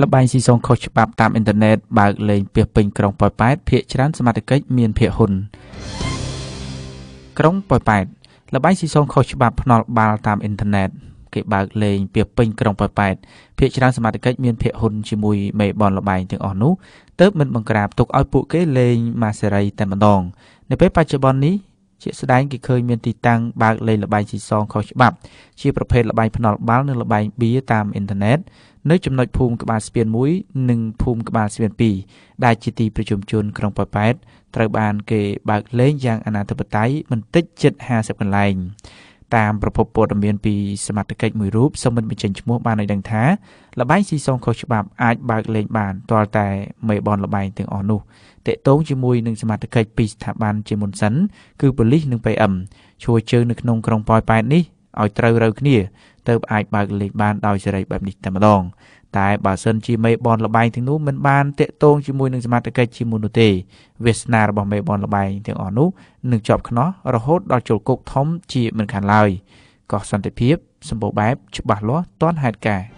លបែងស៊ីសងខុសច្បាប់តាមអ៊ីនធឺណិតបើកលេងពាសពេញក្រុងប៉ោយប៉ែតភ ieck ច្រើនសមត្ថកិច្ចមានភៀកហ៊ុនក្រុងប៉ោយប៉ែតលបែងស៊ីសងខុសច្បាប់ភ្នាល់បាល់តាមអ៊ីនធឺណិតគេបើកលេងពាសពេញក្រុងប៉ោយប៉ែតភ ieck ច្រើនសមត្ថកិច្ចមានភៀកហ៊ុនជាមួយមេបនលបែងទាំងអស់នោះទើបមិនបង្ក្រាបទុកឲ្យពួកគេលេងម៉ាសេរីតែម្ដងនៅពេលបច្ចុប្បន្ននេះជាស្ដែងគេឃើញមានទីតាំងបើកលេងល្បែងស៊ីសងខុសច្បាប់ ជាប្រភេទល្បែងភ្នាល់បាល់និងល្បែងបៀតាមអ៊ីនធឺណិតនៅចំណុចភូមិក្បាលស្ពាន1និងភូមិក្បាលស្ពាន2ដែលជាទីប្រជុំជនក្រុងប៉ោយប៉ែតត្រូវបាន គេបើកលេងយ៉ាងអនាធិបតេយ្យមិនតិចជិត50កន្លែងតាមប្រភពព័ត៌មានពីសមត្ថកិច្ចមួយរូបសូមមិនបញ្ចេញឈ្មោះបានឲ្យដឹងថាលបែងស៊ីសងខុសច្បាប់អាចបើកលេងបានទាល់តែមេបនលបែងទាំងអស់នោះតេតងជាមួយនឹងសមត្ថកិច្ចពីស្ថាប័នជាមុនសិនគឺប៉ូលីសនិង PM ឈួរជើងនៅក្នុងក្រុងប៉ោយប៉ែតនេះឲ្យត្រូវរើគ្នាទើបអាចបើកលេងបានដោយសេរីបែបនេះតែម្ដង តែបើសិនជាមេបនលបែងទាំងនោះមិនបានតាក់ទងជាមួយនឹងសមត្ថកិច្ចជាមុននោះទេវាសនារបស់មេបនលបែងទាំងអស់នោះនឹងជាប់ខ្នោះរហូតដល់ជលគុកធំជាមិនខានឡើយកោះសន្តិភាពសម្បូរបែបច្បាស់លាស់ទាន់ហេតុការណ៍